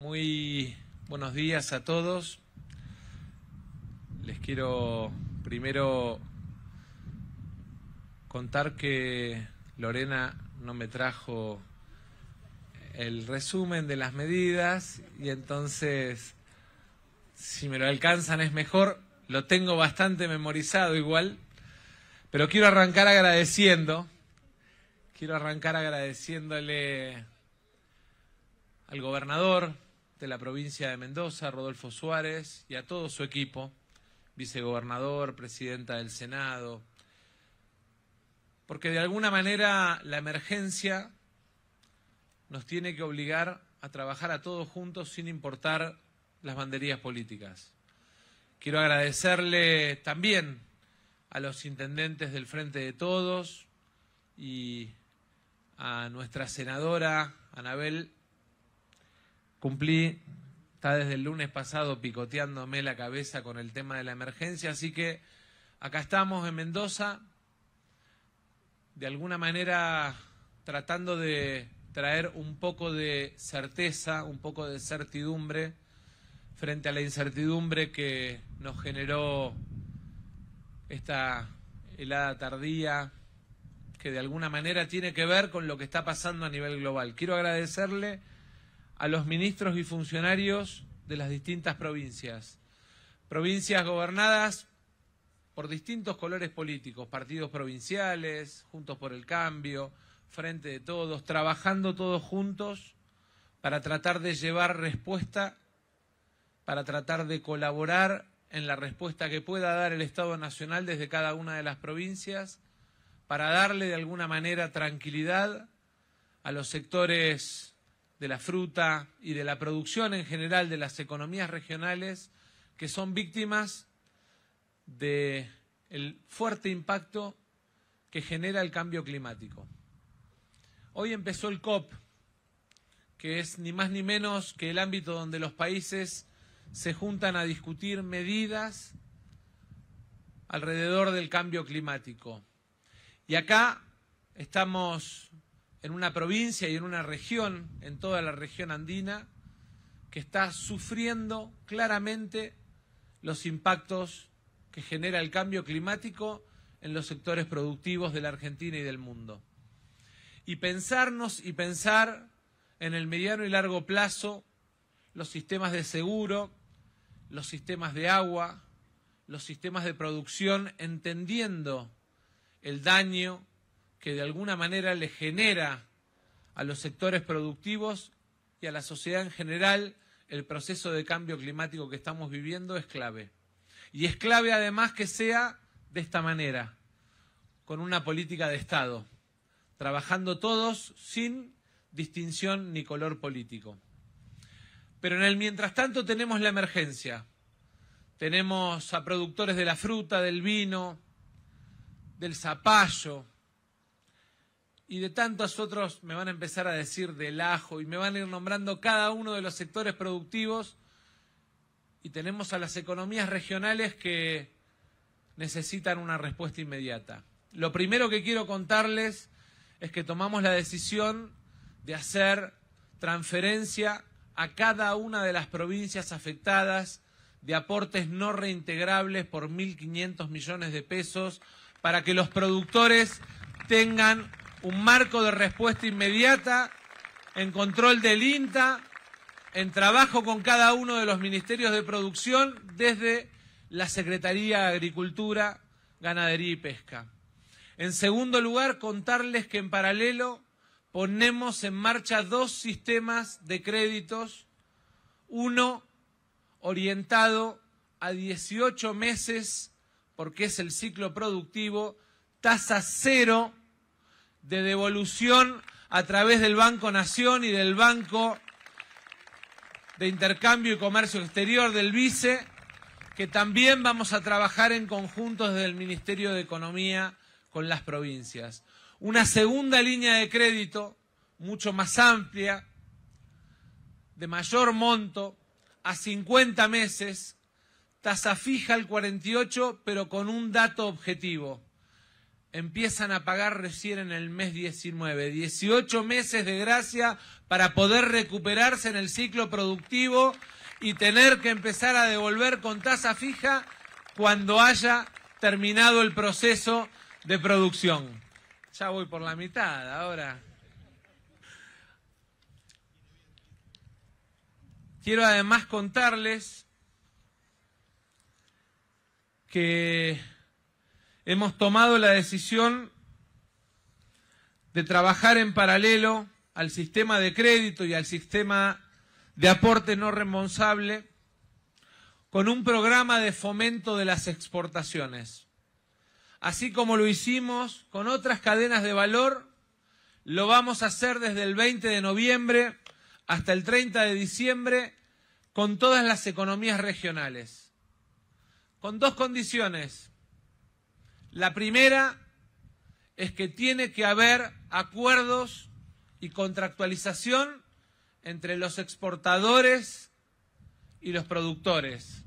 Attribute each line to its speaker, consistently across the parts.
Speaker 1: Muy buenos días a todos. Les quiero primero contar que Lorena no me trajo el resumen de las medidas y entonces si me lo alcanzan es mejor. Lo tengo bastante memorizado igual, pero quiero arrancar agradeciendo. Quiero arrancar agradeciéndole al gobernador, de la provincia de Mendoza, Rodolfo Suárez, y a todo su equipo, vicegobernador, presidenta del Senado, porque de alguna manera la emergencia nos tiene que obligar a trabajar a todos juntos sin importar las banderías políticas. Quiero agradecerle también a los intendentes del Frente de Todos y a nuestra senadora Anabel Cumplí, está desde el lunes pasado picoteándome la cabeza con el tema de la emergencia, así que acá estamos en Mendoza, de alguna manera tratando de traer un poco de certeza, un poco de certidumbre frente a la incertidumbre que nos generó esta helada tardía, que de alguna manera tiene que ver con lo que está pasando a nivel global. Quiero agradecerle a los ministros y funcionarios de las distintas provincias, provincias gobernadas por distintos colores políticos, partidos provinciales, Juntos por el Cambio, Frente de Todos, trabajando todos juntos para tratar de llevar respuesta, para tratar de colaborar en la respuesta que pueda dar el Estado Nacional desde cada una de las provincias, para darle de alguna manera tranquilidad a los sectores de la fruta y de la producción en general de las economías regionales que son víctimas del fuerte impacto que genera el cambio climático. Hoy empezó el COP, que es ni más ni menos que el ámbito donde los países se juntan a discutir medidas alrededor del cambio climático. Y acá estamos en una provincia y en una región, en toda la región andina, que está sufriendo claramente los impactos que genera el cambio climático en los sectores productivos de la Argentina y del mundo. Y pensarnos y pensar en el mediano y largo plazo los sistemas de seguro, los sistemas de agua, los sistemas de producción, entendiendo el daño que de alguna manera le genera a los sectores productivos y a la sociedad en general el proceso de cambio climático que estamos viviendo es clave. Y es clave además que sea de esta manera, con una política de Estado, trabajando todos sin distinción ni color político. Pero en el mientras tanto tenemos la emergencia. Tenemos a productores de la fruta, del vino, del zapallo, y de tantos otros me van a empezar a decir del ajo y me van a ir nombrando cada uno de los sectores productivos y tenemos a las economías regionales que necesitan una respuesta inmediata. Lo primero que quiero contarles es que tomamos la decisión de hacer transferencia a cada una de las provincias afectadas de aportes no reintegrables por 1.500 millones de pesos para que los productores tengan un marco de respuesta inmediata en control del INTA, en trabajo con cada uno de los ministerios de producción desde la Secretaría de Agricultura, Ganadería y Pesca. En segundo lugar, contarles que en paralelo ponemos en marcha dos sistemas de créditos, uno orientado a 18 meses, porque es el ciclo productivo, tasa cero de devolución a través del Banco Nación y del Banco de Intercambio y Comercio Exterior del Vice, que también vamos a trabajar en conjunto desde el Ministerio de Economía con las provincias. Una segunda línea de crédito mucho más amplia, de mayor monto, a 50 meses, tasa fija al 48, pero con un dato objetivo empiezan a pagar recién en el mes 19. 18 meses de gracia para poder recuperarse en el ciclo productivo y tener que empezar a devolver con tasa fija cuando haya terminado el proceso de producción. Ya voy por la mitad ahora. Quiero además contarles que hemos tomado la decisión de trabajar en paralelo al sistema de crédito y al sistema de aporte no responsable con un programa de fomento de las exportaciones. Así como lo hicimos con otras cadenas de valor, lo vamos a hacer desde el 20 de noviembre hasta el 30 de diciembre con todas las economías regionales. Con dos condiciones. La primera es que tiene que haber acuerdos y contractualización entre los exportadores y los productores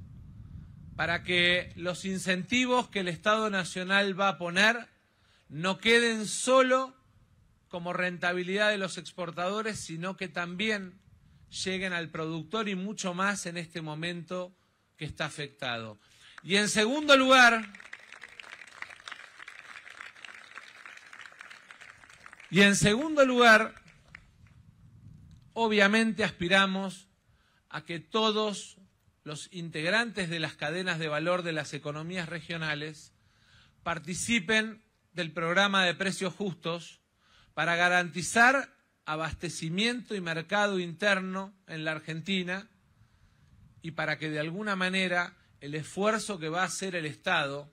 Speaker 1: para que los incentivos que el Estado Nacional va a poner no queden solo como rentabilidad de los exportadores, sino que también lleguen al productor y mucho más en este momento que está afectado. Y en segundo lugar, Y en segundo lugar, obviamente aspiramos a que todos los integrantes de las cadenas de valor de las economías regionales participen del programa de precios justos para garantizar abastecimiento y mercado interno en la Argentina y para que de alguna manera el esfuerzo que va a hacer el Estado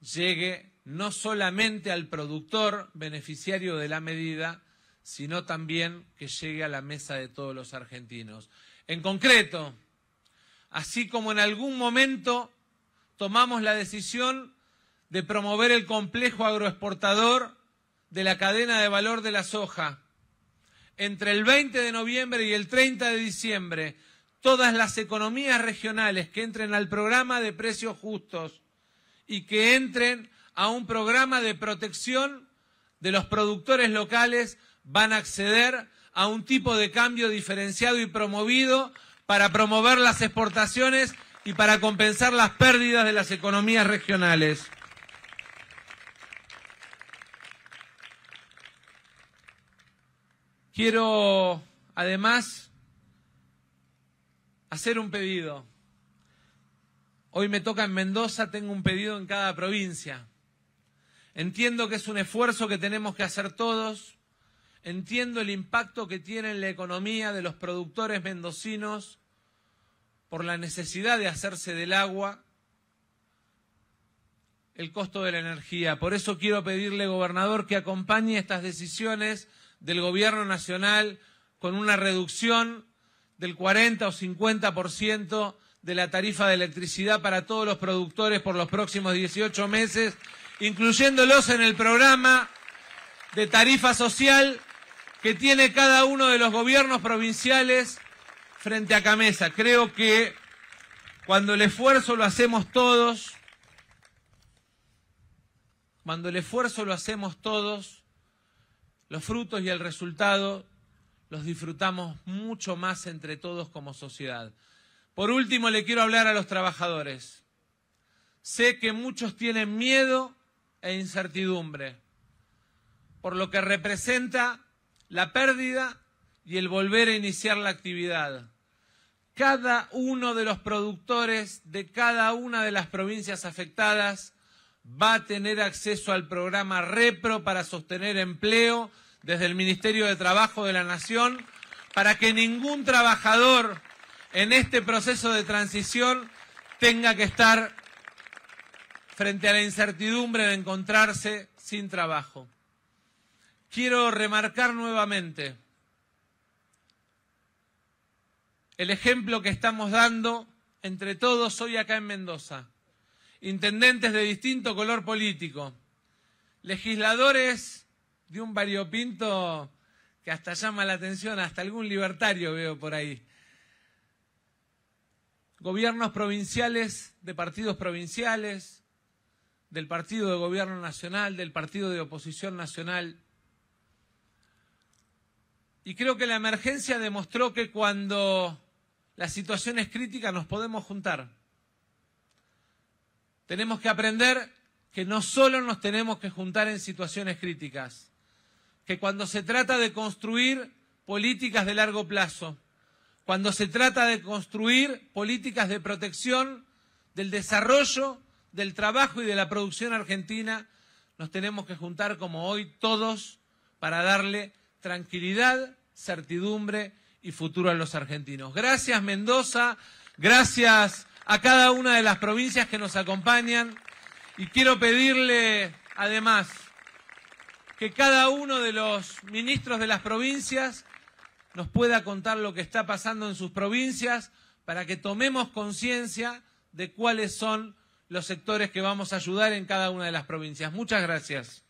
Speaker 1: llegue no solamente al productor beneficiario de la medida, sino también que llegue a la mesa de todos los argentinos. En concreto, así como en algún momento tomamos la decisión de promover el complejo agroexportador de la cadena de valor de la soja, entre el 20 de noviembre y el 30 de diciembre, todas las economías regionales que entren al programa de precios justos y que entren a un programa de protección de los productores locales, van a acceder a un tipo de cambio diferenciado y promovido para promover las exportaciones y para compensar las pérdidas de las economías regionales. Quiero, además, hacer un pedido. Hoy me toca en Mendoza, tengo un pedido en cada provincia. Entiendo que es un esfuerzo que tenemos que hacer todos. Entiendo el impacto que tiene en la economía de los productores mendocinos por la necesidad de hacerse del agua, el costo de la energía. Por eso quiero pedirle, gobernador, que acompañe estas decisiones del Gobierno Nacional con una reducción del 40 o 50% de la tarifa de electricidad para todos los productores por los próximos 18 meses incluyéndolos en el programa de tarifa social que tiene cada uno de los gobiernos provinciales frente a Camesa. Creo que cuando el esfuerzo lo hacemos todos, cuando el esfuerzo lo hacemos todos, los frutos y el resultado los disfrutamos mucho más entre todos como sociedad. Por último, le quiero hablar a los trabajadores. Sé que muchos tienen miedo e incertidumbre, por lo que representa la pérdida y el volver a iniciar la actividad. Cada uno de los productores de cada una de las provincias afectadas va a tener acceso al programa REPRO para sostener empleo desde el Ministerio de Trabajo de la Nación, para que ningún trabajador en este proceso de transición tenga que estar frente a la incertidumbre de encontrarse sin trabajo. Quiero remarcar nuevamente el ejemplo que estamos dando entre todos hoy acá en Mendoza, intendentes de distinto color político, legisladores de un variopinto que hasta llama la atención, hasta algún libertario veo por ahí. Gobiernos provinciales, de partidos provinciales, del Partido de Gobierno Nacional, del Partido de Oposición Nacional. Y creo que la emergencia demostró que cuando la situación es crítica nos podemos juntar. Tenemos que aprender que no solo nos tenemos que juntar en situaciones críticas, que cuando se trata de construir políticas de largo plazo, cuando se trata de construir políticas de protección del desarrollo del trabajo y de la producción argentina, nos tenemos que juntar como hoy todos para darle tranquilidad, certidumbre y futuro a los argentinos. Gracias Mendoza, gracias a cada una de las provincias que nos acompañan y quiero pedirle además que cada uno de los ministros de las provincias nos pueda contar lo que está pasando en sus provincias para que tomemos conciencia de cuáles son los sectores que vamos a ayudar en cada una de las provincias. Muchas gracias.